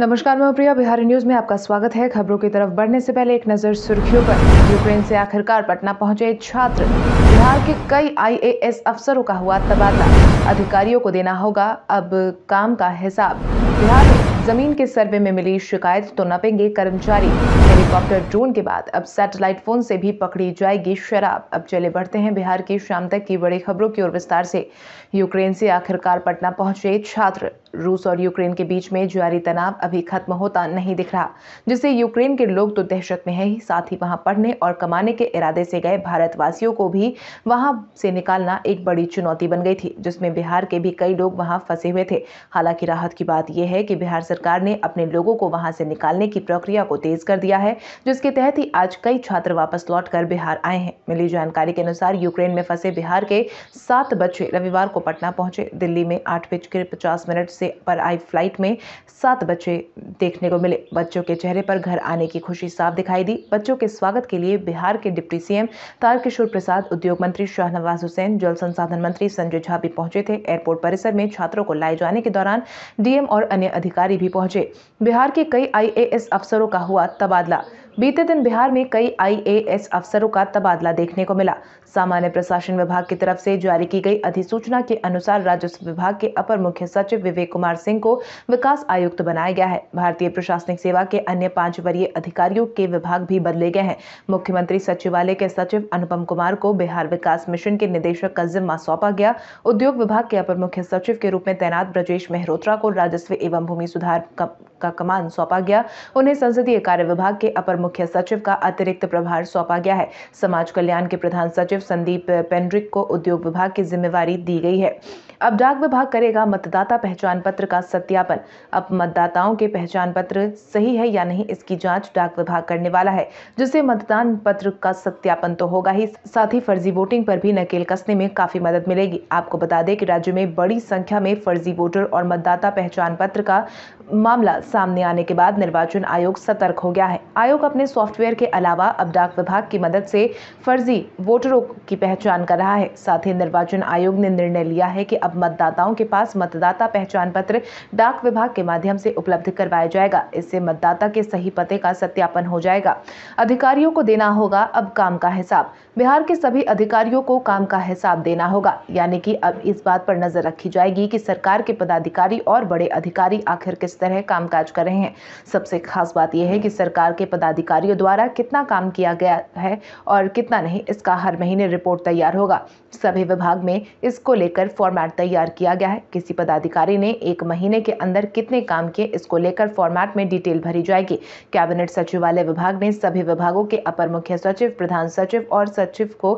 नमस्कार मैं प्रिया बिहारी न्यूज में आपका स्वागत है खबरों की तरफ बढ़ने से पहले एक नजर सुर्खियों पर यूक्रेन से आखिरकार पटना पहुंचे छात्र बिहार के कई आईएएस अफसरों का हुआ तबादला अधिकारियों को देना होगा अब काम का हिसाब बिहार में जमीन के सर्वे में मिली शिकायत तो नपेंगे कर्मचारी हेलीकॉप्टर ड्रोन के बाद अब सैटेलाइट फोन से भी पकड़ी जाएगी शराब अब चले बढ़ते हैं बिहार की शाम तक की बड़ी खबरों की ओर विस्तार से यूक्रेन से आखिरकार पटना पहुंचे छात्र रूस और यूक्रेन के बीच में जारी तनाव अभी खत्म होता नहीं दिख रहा जिससे यूक्रेन के लोग तो दहशत में है ही साथ ही वहां पढ़ने और कमाने के इरादे से गए भारतवासियों को भी वहां से निकालना एक बड़ी चुनौती बन गई थी जिसमें बिहार के भी कई लोग वहां फंसे हुए थे हालांकि राहत की बात यह है कि बिहार सरकार ने अपने लोगों को वहां से निकालने की प्रक्रिया को तेज कर दिया है जिसके तहत ही आज कई छात्र वापस लौट बिहार आए हैं मिली जानकारी के अनुसार यूक्रेन में फंसे बिहार के सात बच्चे रविवार को पटना पहुंचे दिल्ली में आठ बजकर पचास मिनट से पर आई फ्लाइट में सात बच्चे देखने को मिले बच्चों के चेहरे पर घर आने की खुशी साफ दिखाई दी बच्चों के स्वागत के लिए बिहार के डिप्टी सीएम तारकिशोर प्रसाद उद्योग मंत्री शाहनवाज हुसैन जल संसाधन मंत्री संजय झा भी पहुंचे थे एयरपोर्ट परिसर में छात्रों को लाए जाने के दौरान डीएम और अन्य अधिकारी भी पहुंचे बिहार के कई आई अफसरों का हुआ तबादला बीते दिन बिहार में कई आईएएस अफसरों का तबादला देखने को मिला सामान्य प्रशासन विभाग की तरफ से जारी की गई अधिसूचना के अनुसार राजस्व विभाग के अपर मुख्य सचिव विवेक कुमार सिंह को विकास आयुक्त बनाया गया है भारतीय प्रशासनिक सेवा के अन्य पांच वरीय अधिकारियों के विभाग भी बदले गए हैं मुख्यमंत्री सचिवालय के सचिव अनुपम कुमार को बिहार विकास मिशन के निदेशक का जिम्मा सौंपा गया उद्योग विभाग के अपर मुख्य सचिव के रूप में तैनात ब्रजेश मेहरोत्रा को राजस्व एवं भूमि सुधार का, का कमान सौंपा गया उन्हें संसदीय कार्य विभाग के अपर मुख्य सचिव का अतिरिक्त प्रभार सौंपा गया है समाज कल्याण के प्रधान सचिव संदीप पेंड्रिक को उद्योग विभाग की जिम्मेवारी दी गई है अब डाक विभाग करेगा मतदाता पहचान पत्र का सत्यापन अब मतदाताओं के पहचान पत्र सही है या नहीं इसकी जांच डाक विभाग करने वाला है जिससे मतदान पत्र का सत्यापन तो होगा ही साथ ही फर्जी वोटिंग पर भी नकेल कसने में काफी मदद मिलेगी आपको बता दें कि राज्य में बड़ी संख्या में फर्जी वोटर और मतदाता पहचान पत्र का मामला सामने आने के बाद निर्वाचन आयोग सतर्क हो गया है आयोग अपने सॉफ्टवेयर के अलावा अब डाक विभाग की मदद से फर्जी वोटरों की पहचान कर रहा है साथ ही निर्वाचन आयोग ने निर्णय लिया है कि अब अब मतदाताओं के पास मतदाता पहचान पत्र डाक विभाग के माध्यम से उपलब्ध करवाया जाएगा इससे मतदाता के सही पते का सत्यापन हो जाएगा अधिकारियों को देना होगा अब काम का हिसाब बिहार के सभी अधिकारियों को काम का हिसाब देना होगा यानी कि अब इस बात पर नजर रखी जाएगी कि सरकार के पदाधिकारी और बड़े अधिकारी आखिर किस तरह कामकाज कर रहे हैं सबसे खास बात यह है कि सरकार के पदाधिकारियों द्वारा कितना काम किया गया है और कितना नहीं इसका हर महीने रिपोर्ट तैयार होगा सभी विभाग में इसको लेकर फॉर्मेट तैयार किया गया है किसी पदाधिकारी ने एक महीने के अंदर कितने काम किए इसको लेकर फॉर्मेट में डिटेल भरी जाएगी कैबिनेट सचिवालय विभाग ने सभी विभागों के अपर मुख्य सचिव प्रधान सचिव और सचिव को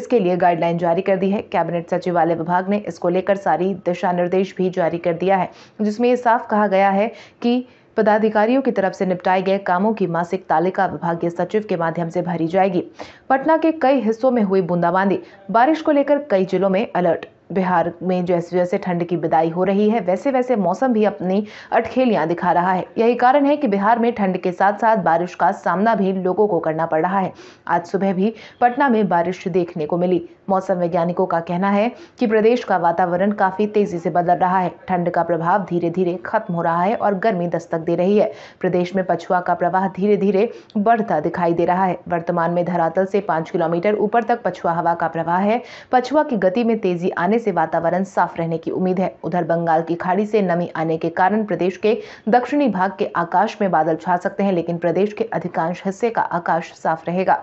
इसके लिए गाइडलाइन जारी कर दी है कैबिनेट सचिवालय विभाग ने इसको लेकर सारी दिशा निर्देश भी जारी कर दिया है जिसमें ये साफ कहा गया है कि पदाधिकारियों की तरफ से निपटाए गए कामों की मासिक तालिका विभागीय सचिव के माध्यम से भरी जाएगी पटना के कई हिस्सों में हुई बूंदाबांदी बारिश को लेकर कई जिलों में अलर्ट बिहार में जैसे जैसे ठंड की विदाई हो रही है वैसे वैसे मौसम भी अपनी अटखेलियां दिखा रहा है यही कारण है कि बिहार में ठंड के साथ साथ बारिश का सामना भी लोगों को करना पड़ रहा है आज सुबह भी पटना में बारिश देखने को मिली मौसम वैज्ञानिकों का कहना है कि प्रदेश का वातावरण काफी तेजी से बदल रहा है ठंड का प्रभाव धीरे धीरे खत्म हो रहा है और गर्मी दस्तक दे रही है प्रदेश में पछुआ का प्रवाह धीरे धीरे बढ़ता दिखाई दे रहा है वर्तमान में धरातल से पाँच किलोमीटर ऊपर तक पछुआ हवा का प्रवाह है पछुआ की गति में तेजी आने रहने से वातावरण साफ रहने की उम्मीद है उधर बंगाल की खाड़ी से नमी आने के कारण प्रदेश के दक्षिणी भाग के आकाश में बादल छा सकते हैं लेकिन प्रदेश के अधिकांश हिस्से का आकाश साफ रहेगा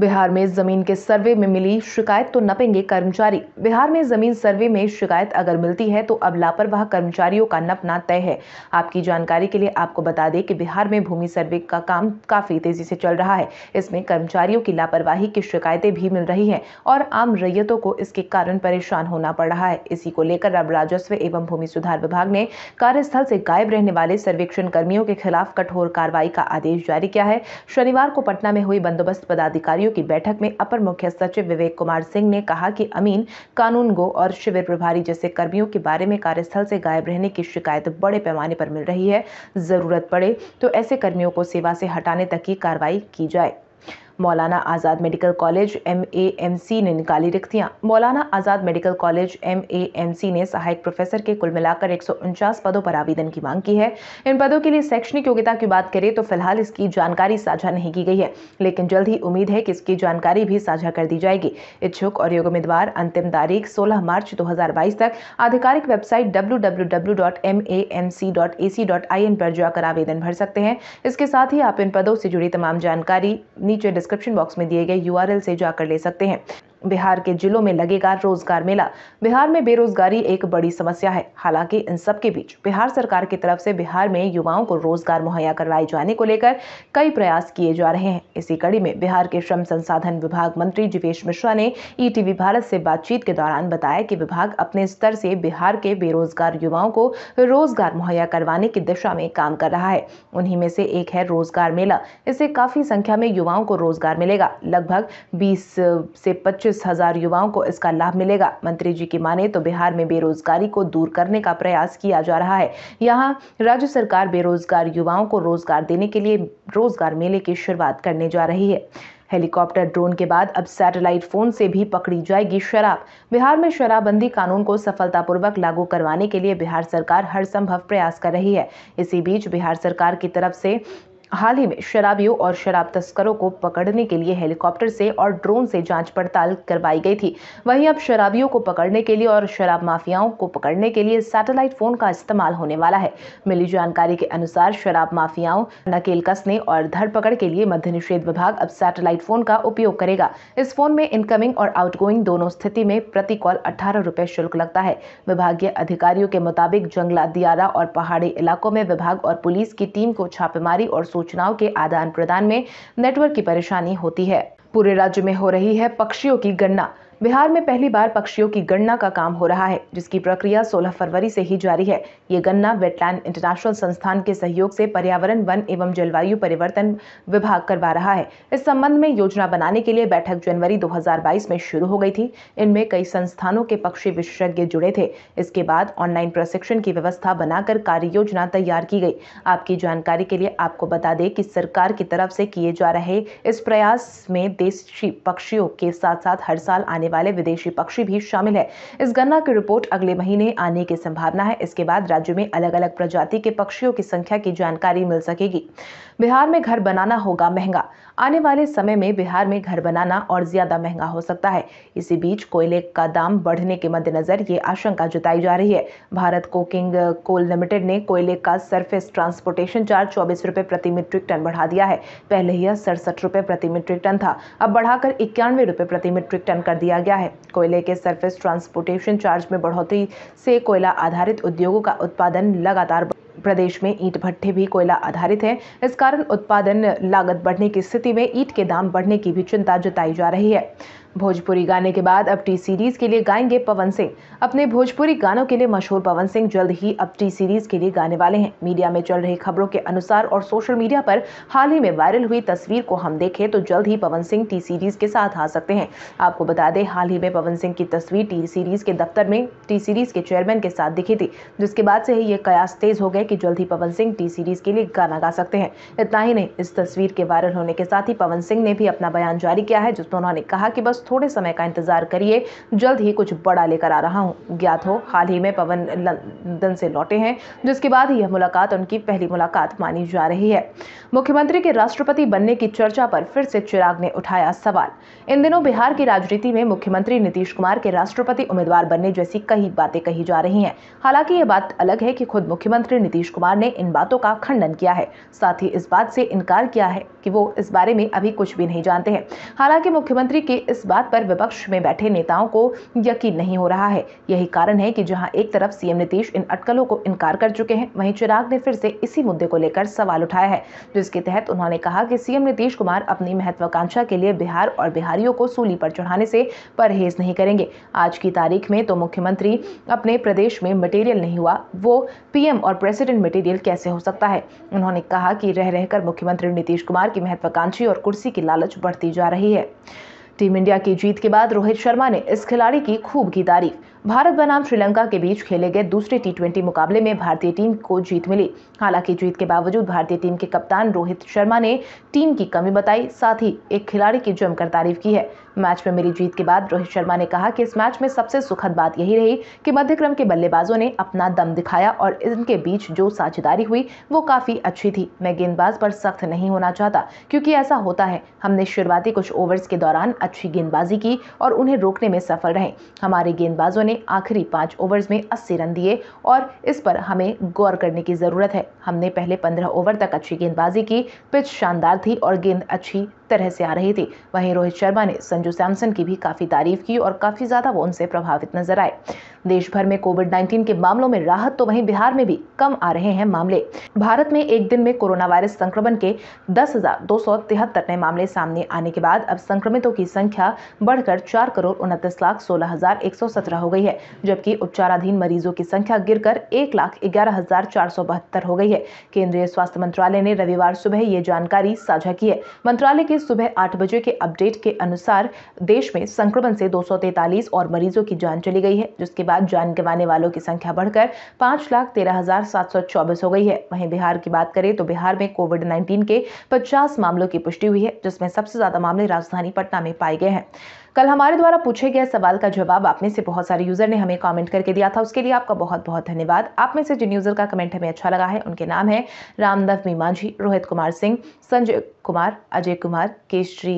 बिहार में जमीन के सर्वे में मिली शिकायत तो नपेंगे कर्मचारी बिहार में जमीन सर्वे में शिकायत अगर मिलती है तो अब लापरवाह कर्मचारियों का नपना तय है आपकी जानकारी के लिए आपको बता दें कि बिहार में भूमि सर्वे का काम काफी तेजी से चल रहा है इसमें कर्मचारियों की लापरवाही की शिकायतें भी मिल रही है और आम रैयतों को इसके कारण परेशान होना पड़ रहा है इसी को लेकर अब राजस्व एवं भूमि सुधार विभाग ने कार्यस्थल से गायब रहने वाले सर्वेक्षण कर्मियों के खिलाफ कठोर कार्रवाई का आदेश जारी किया है शनिवार को पटना में हुई बंदोबस्त पदाधिकारी अधिकारियों की बैठक में अपर मुख्य सचिव विवेक कुमार सिंह ने कहा कि अमीन कानून गो और शिविर प्रभारी जैसे कर्मियों के बारे में कार्यस्थल से गायब रहने की शिकायत बड़े पैमाने पर मिल रही है जरूरत पड़े तो ऐसे कर्मियों को सेवा से हटाने तक की कार्रवाई की जाए मौलाना आज़ाद मेडिकल कॉलेज सी ने निकाली रिक्तियाँ मौलाना आज़ाद मेडिकल कॉलेज सी ने सहायक प्रोफेसर के कुल मिलाकर एक पदों पर आवेदन की मांग की है इन पदों के लिए शैक्षणिक योग्यता की बात करें तो फिलहाल इसकी जानकारी साझा नहीं की गई है लेकिन जल्द ही उम्मीद है कि इसकी जानकारी भी साझा कर दी जाएगी इच्छुक और योग उम्मीदवार अंतिम तारीख सोलह मार्च बाईस तक आधिकारिक वेबसाइट डब्ल्यू पर जाकर आवेदन भर सकते हैं इसके साथ ही आप इन पदों से जुड़ी तमाम जानकारी नीचे डिस्क्रिप्शन बॉक्स में दिए गए यू से जाकर ले सकते हैं बिहार के जिलों में लगेगा रोजगार मेला बिहार में बेरोजगारी एक बड़ी समस्या है हालांकि इन सब के बीच बिहार सरकार की तरफ से बिहार में युवाओं को रोजगार मुहैया करवाए जाने को लेकर कई प्रयास किए जा रहे हैं इसी कड़ी में बिहार के श्रम संसाधन विभाग मंत्री जीवेश मिश्रा ने ई भारत से बातचीत के दौरान बताया कि विभाग अपने स्तर से बिहार के बेरोजगार युवाओं को रोजगार मुहैया करवाने की दिशा में काम कर रहा है उन्हीं में से एक है रोजगार मेला इससे काफी संख्या में युवाओं को रोजगार मिलेगा लगभग बीस से पच्चीस पच्चीस हजार युवाओं को इसका लाभ मिलेगा मंत्री जी की माने तो बिहार में बेरोजगारी को दूर करने का प्रयास किया जा रहा है यहाँ राज्य सरकार बेरोजगार युवाओं को रोजगार देने के लिए रोजगार मेले की शुरुआत करने जा रही है हेलीकॉप्टर ड्रोन के बाद अब सैटेलाइट फोन से भी पकड़ी जाएगी शराब बिहार में शराबबंदी कानून को सफलतापूर्वक लागू करवाने के लिए बिहार सरकार हर संभव प्रयास कर रही है इसी बीच बिहार सरकार की तरफ से हाल ही में शराबियों और शराब तस्करों को पकड़ने के लिए हेलीकॉप्टर से और ड्रोन से जांच पड़ताल करवाई गई थी वहीं अब शराबियों को पकड़ने के लिए और शराब माफियाओं को पकड़ने के लिए सैटेलाइट फोन का इस्तेमाल होने वाला है मिली जानकारी के अनुसार शराब माफियाओं नकेल कसने और धरपकड़ के लिए मध्य निषेध विभाग अब सैटेलाइट फोन का उपयोग करेगा इस फोन में इनकमिंग और आउटगोइंग दोनों स्थिति में प्रति कॉल अठारह रुपए शुल्क लगता है विभागीय अधिकारियों के मुताबिक जंगला दियारा और पहाड़ी इलाकों में विभाग और पुलिस की टीम को छापेमारी और सूचनाओं के आदान प्रदान में नेटवर्क की परेशानी होती है पूरे राज्य में हो रही है पक्षियों की गणना बिहार में पहली बार पक्षियों की गणना का काम हो रहा है जिसकी प्रक्रिया 16 फरवरी से ही जारी है ये गणना वेटलैंड इंटरनेशनल संस्थान के सहयोग से पर्यावरण वन एवं जलवायु परिवर्तन विभाग करवा रहा है इस संबंध में योजना बनाने के लिए बैठक जनवरी 2022 में शुरू हो गई थी इनमें कई संस्थानों के पक्षी विशेषज्ञ जुड़े थे इसके बाद ऑनलाइन प्रशिक्षण की व्यवस्था बनाकर कार्य योजना तैयार की गई आपकी जानकारी के लिए आपको बता दें कि सरकार की तरफ से किए जा रहे इस प्रयास में देशी पक्षियों के साथ साथ हर साल आने आने वाले विदेशी पक्षी भी शामिल है इस गणना की रिपोर्ट अगले महीने आने की संभावना है इसके बाद राज्य में अलग अलग प्रजाति के पक्षियों की संख्या की जानकारी मिल सकेगी बिहार में घर बनाना होगा महंगा आने वाले समय में बिहार में घर बनाना और ज्यादा महंगा हो सकता है इसी बीच कोयले का दाम बढ़ने के मद्देनजर ये आशंका जताई जा रही है भारत कोकिंग कोल लिमिटेड ने कोयले का सरफेस ट्रांसपोर्टेशन चार्ज चौबीस रुपए प्रति मीट्रिक टन बढ़ा दिया है पहले यह सड़सठ रुपए प्रति मीट्रिक टन था अब बढ़ाकर इक्यानवे रुपए प्रति मीट्रिक टन कर दिया किया गया है कोयले के सरफेस ट्रांसपोर्टेशन चार्ज में बढ़ोतरी से कोयला आधारित उद्योगों का उत्पादन लगातार प्रदेश में ईट भट्टे भी कोयला आधारित हैं इस कारण उत्पादन लागत बढ़ने की स्थिति में ईट के दाम बढ़ने की भी चिंता जताई जा रही है भोजपुरी गाने के बाद अब टी सीरीज के लिए गाएंगे पवन सिंह अपने भोजपुरी गानों के लिए मशहूर पवन सिंह जल्द ही अब टी सीरीज के लिए गाने वाले हैं मीडिया में चल रही खबरों के अनुसार और सोशल मीडिया पर हाल ही में वायरल हुई तस्वीर को हम देखें तो जल्द ही पवन सिंह टी सीरीज के साथ आ सकते हैं आपको बता दें हाल ही में पवन सिंह की तस्वीर टी सीरीज के दफ्तर में टी सीरीज के चेयरमैन के साथ दिखी थी जिसके बाद से ही ये कयास तेज हो गए कि जल्द ही पवन सिंह टी सीरीज के लिए गाना गा सकते हैं इतना ही नहीं इस तस्वीर के वायरल होने के साथ ही पवन सिंह ने भी अपना बयान जारी किया है जिसमें उन्होंने कहा कि बस थोड़े समय का इंतजार करिए जल्द ही कुछ बड़ा लेकर आ रहा हूँ ज्ञात हो हाल ही में पवन लंदन से लौटे हैं जिसके बाद यह मुलाकात उनकी पहली मुलाकात मानी जा रही है मुख्यमंत्री के राष्ट्रपति बनने की चर्चा पर फिर से चिराग ने उठाया सवाल इन दिनों बिहार की राजनीति में मुख्यमंत्री नीतीश कुमार के राष्ट्रपति उम्मीदवार बनने जैसी कई बातें कही जा रही हैं हालांकि ये बात अलग है कि खुद मुख्यमंत्री नीतीश कुमार ने इन बातों का खंडन किया है साथ ही इस बात से इनकार किया है कि वो इस बारे में अभी कुछ भी नहीं जानते हैं हालांकि मुख्यमंत्री के इस बात पर विपक्ष में बैठे नेताओं को यकीन नहीं हो रहा है यही कारण है कि जहां एक तरफ सीएम नीतीश इन अटकलों को इनकार कर चुके हैं वहीं चिराग ने फिर से इसी मुद्दे को लेकर सवाल उठाया है जिसके तहत उन्होंने कहा कि सीएम नीतीश कुमार अपनी महत्वाकांक्षा के लिए बिहार और बिहारियों को सूली पर चढ़ाने से परहेज नहीं करेंगे आज की तारीख में तो मुख्यमंत्री अपने प्रदेश में मटेरियल नहीं हुआ वो पीएम और प्रेसिडेंट मटेरियल कैसे हो सकता है उन्होंने कहा कि रह रहकर मुख्यमंत्री नीतीश कुमार की महत्वाकांक्षी और कुर्सी की लालच बढ़ती जा रही है टीम इंडिया की जीत के बाद रोहित शर्मा ने इस खिलाड़ी की खूब की तारीफ भारत बनाम श्रीलंका के बीच खेले गए दूसरे टी मुकाबले में भारतीय टीम को जीत मिली हालांकि जीत के बावजूद भारतीय टीम के कप्तान रोहित शर्मा ने टीम की कमी बताई साथ ही एक खिलाड़ी की जमकर तारीफ की है मैच में मिली जीत के बाद रोहित शर्मा ने कहा कि इस मैच में सबसे सुखद बात यही रही कि मध्यक्रम के बल्लेबाजों ने अपना दम दिखाया और इनके बीच जो साझेदारी हुई वो काफ़ी अच्छी थी मैं गेंदबाज पर सख्त नहीं होना चाहता क्योंकि ऐसा होता है हमने शुरुआती कुछ ओवर्स के दौरान अच्छी गेंदबाजी की और उन्हें रोकने में सफल रहे हमारे गेंदबाजों ने ने आखिरी पाँच ओवर्स में अस्सी रन दिए और इस पर हमें गौर करने की ज़रूरत है हमने पहले पंद्रह ओवर तक अच्छी गेंदबाजी की पिच शानदार थी और गेंद अच्छी तरह से आ रही थी वहीं रोहित शर्मा ने संजू सैमसन की भी काफ़ी तारीफ की और काफ़ी ज़्यादा वो उनसे प्रभावित नजर आए देश भर में कोविड 19 के मामलों में राहत तो वहीं बिहार में भी कम आ रहे हैं मामले भारत में एक दिन में कोरोना वायरस संक्रमण के दस नए मामले सामने आने के बाद अब संक्रमितों की संख्या बढ़कर चार करोड़ उनतीस लाख सोलह हजार एक सौ सत्रह हो गई है जबकि उपचाराधीन मरीजों की संख्या कर एक लाख ग्यारह हजार चार सौ बहत्तर हो गई है केंद्रीय स्वास्थ्य मंत्रालय ने रविवार सुबह ये जानकारी साझा की है मंत्रालय के सुबह आठ बजे के अपडेट के अनुसार देश में संक्रमण से दो और मरीजों की जान चली गई है जिसके बाद जान गंवाने वालों की संख्या बढ़कर पांच लाख तेरह हजार सात सौ चौबीस हो गई है वहीं बिहार की बात करें तो बिहार में कोविड नाइन्टीन के पचास मामलों की पुष्टि हुई है जिसमें सबसे ज्यादा मामले राजधानी पटना में पाए गए हैं कल हमारे द्वारा पूछे गए सवाल का जवाब आप में से बहुत सारे यूज़र ने हमें कमेंट करके दिया था उसके लिए आपका बहुत बहुत धन्यवाद आप में से जिन यूज़र का कमेंट हमें अच्छा लगा है उनके नाम है रामनव मीमांझी रोहित कुमार सिंह संजय कुमार अजय कुमार केशरी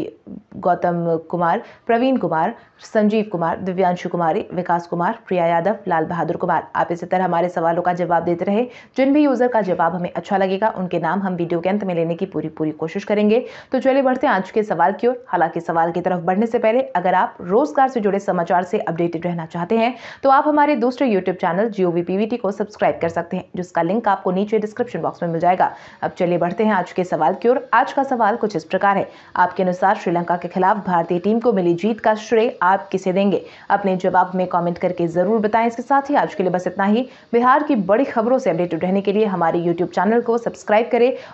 गौतम कुमार प्रवीण कुमार संजीव कुमार दिव्यांशु कुमारी विकास कुमार प्रिया यादव लाल बहादुर कुमार आप इसी तरह हमारे सवालों का जवाब देते रहे जिन भी यूज़र का जवाब हमें अच्छा लगेगा उनके नाम हम वीडियो के अंत में लेने की पूरी पूरी कोशिश करेंगे तो चलिए बढ़ते हैं आज के सवाल की ओर हालांकि सवाल की तरफ बढ़ने से पहले अगर अगर आप रोजगार से जुड़े समाचार से अपडेटेड रहना चाहते हैं तो आप हमारे दूसरे यूट्यूब चैनल जियो वी को सब्सक्राइब कर सकते हैं जिसका लिंक आपको नीचे डिस्क्रिप्शन बॉक्स में मिल जाएगा अब चलिए बढ़ते हैं आज के सवाल की ओर आज का सवाल कुछ इस प्रकार है आपके अनुसार श्रीलंका के खिलाफ भारतीय टीम को मिली जीत का श्रेय आप किसे देंगे अपने जवाब में कॉमेंट करके जरूर बताएं इसके साथ ही आज के लिए बस इतना ही बिहार की बड़ी खबरों से अपडेटेड रहने के लिए हमारे यूट्यूब चैनल को सब्सक्राइब करें